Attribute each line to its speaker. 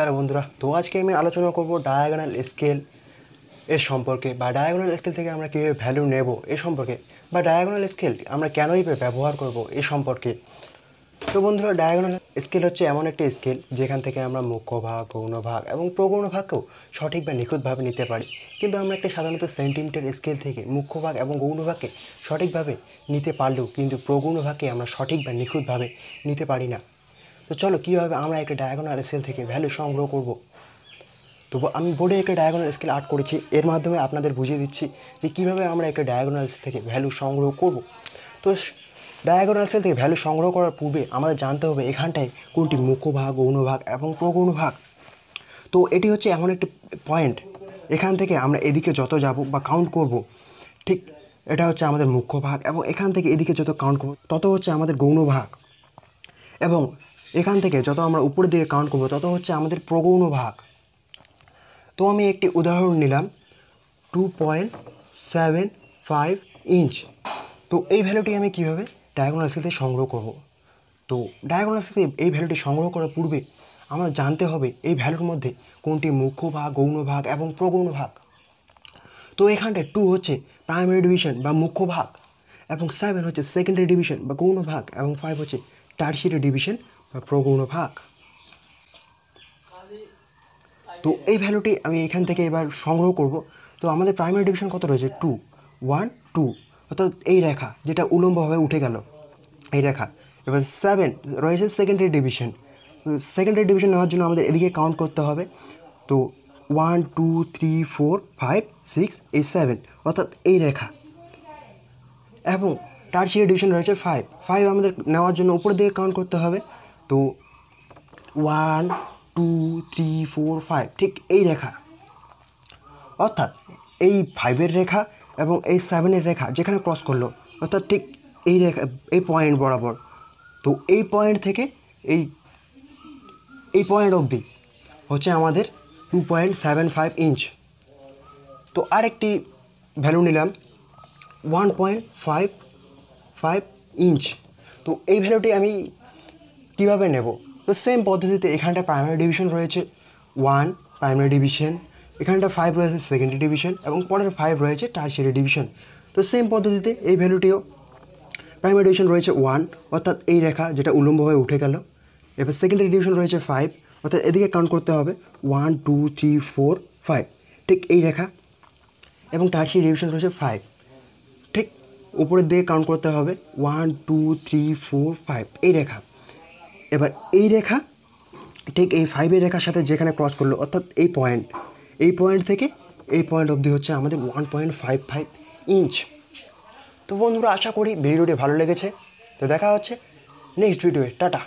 Speaker 1: hello বন্ধুরা তো আজকে আমি আলোচনা করব ডায়াগোনাল স্কেল এর সম্পর্কে বা ডায়াগোনাল স্কেল থেকে আমরা কীভাবে ভ্যালু নেব এ সম্পর্কে বা ডায়াগোনাল স্কেল আমরা কেনই ব্যবহার করব এ সম্পর্কে তো বন্ধুরা ডায়াগোনাল স্কেল হচ্ছে এমন একটি স্কেল যেখান থেকে আমরা মুখ্য ভাগ গৌণ ভাগ এবং প্রগৌণ ভাগকেও সঠিক বা নিখুঁতভাবে নিতে পারি কিন্তু আমরা একটা সাধারণত সেন্টিমিটার স্কেল থেকে মুখ্য ভাগ এবং গৌণ ভাগকে সঠিকভাবে নিতে পারলেও কিন্তু প্রগৌণ ভাগকে আমরা সঠিক বা নিখুঁতভাবে নিতে পারি না তো চলো কীভাবে আমরা একটা ডায়াগোনাল স্কেল থেকে ভ্যালু সংগ্রহ করব তো আমি বোর্ডে একটা ডায়াগোনাল স্কেল আর্ট করেছি এর মাধ্যমে আপনাদের বুঝিয়ে দিচ্ছি যে কীভাবে আমরা একটা ডায়াগোনাল থেকে ভ্যালু সংগ্রহ করব তো ডায়াগোনাল স্কেল থেকে ভ্যালু সংগ্রহ করার পূর্বে আমাদের জানতে হবে এখানটায় কোনটি মুখ্যভাগ অনুভাগ এবং প্রগৌণভাগ তো এটি হচ্ছে এমন একটি পয়েন্ট এখান থেকে আমরা এদিকে যত যাব বা কাউন্ট করব ঠিক এটা হচ্ছে আমাদের মুখ্য ভাগ এবং এখান থেকে এদিকে যত কাউন্ট করব তত হচ্ছে আমাদের গৌণ ভাগ এবং এখান থেকে যত আমরা উপরের দিকে কাউন্ট করবো তত হচ্ছে আমাদের প্রগৌণ ভাগ তো আমি একটি উদাহরণ নিলাম two point seven five inch তো এই ভ্যালুটি আমি কীভাবে ডায়াগোনাল সিতে সংগ্রহ করব তো ডায়াগোনাল সিতে এই ভ্যালুটি সংগ্রহ করার পূর্বে আমাদের জানতে হবে এই ভ্যালুর মধ্যে কোনটি মুখ্য ভাগ গৌণ ভাগ এবং প্রগৌণ ভাগ তো এখানটায় টু হচ্ছে প্রাইমারি ডিভিশন বা মুখ্য ভাগ এবং সেভেন হচ্ছে সেকেন্ডারি ডিভিশন বা গৌণ ভাগ এবং ফাইভ হচ্ছে টার্সিয়ারি ডিভিশন প্রগুণ ভাগ তো এই ভ্যালুটি আমি এখান থেকে এবার সংগ্রহ করব তো আমাদের প্রাইমারি ডিভিশন কত রয়েছে টু ওয়ান টু অর্থাৎ এই রেখা যেটা উলম্বভাবে উঠে গেল এই রেখা এবার সেভেন রয়েছে সেকেন্ডারি ডিভিশন সেকেন্ডারি ডিভিশন নেওয়ার জন্য আমাদের এদিকে কাউন্ট করতে হবে তো one two three four five six এই সেভেন অর্থাৎ এই রেখা এবং টার্সিয়ারি ডিভিশন রয়েছে ফাইভ ফাইভ আমাদের নেওয়ার জন্য উপরের দিকে কাউন্ট করতে হবে তো one two three four five ঠিক এই রেখা অর্থাৎ এই ফাইভের রেখা এবং এই সেভেনের রেখা যেখানে ক্রস করলো অর্থাৎ ঠিক এই রেখা এই পয়েন্ট বরাবর তো এই পয়েন্ট থেকে এই এই পয়েন্ট অবধি হচ্ছে আমাদের two point seven five inch তো আরেকটি ভ্যালু নিলাম one point five five inch তো এই ভ্যালুটি আমি কিভাবে নেব তো সেম পদ্ধতিতে এখানটা প্রাইমারি ডিভিশন রয়েছে ওয়ান প্রাইমারি ডিভিশন এখানটা ফাইভ রয়েছে সেকেন্ডারি ডিভিশন এবং পরের ফাইভ রয়েছে টার্সিয়ারি ডিভিশন তো সেম পদ্ধতিতে এই ভ্যালুটিও প্রাইমারি ডিভিশন রয়েছে ওয়ান অর্থাৎ এই রেখা যেটা উলম্বভাবে উঠে গেল এবার সেকেন্ডারি ডিভিশন রয়েছে ফাইভ অর্থাৎ এদিকে কাউন্ট করতে হবে one two three four five ঠিক এই রেখা এবং টার্সিয়ারি ডিভিশন রয়েছে ফাইভ ঠিক উপরের দিকে কাউন্ট করতে হবে one two three four five এই রেখা এবার এই রেখা ঠিক এই ফাইভের রেখার সাথে যেখানে ক্রস করলো অর্থাৎ এই পয়েন্ট এই পয়েন্ট থেকে এই পয়েন্ট অবধি হচ্ছে আমাদের one point five five inch তো বন্ধুরা আশা করি ভিডিওটি ভালো লেগেছে তো দেখা হচ্ছে নেক্সট ভিডিওয়ে টাটা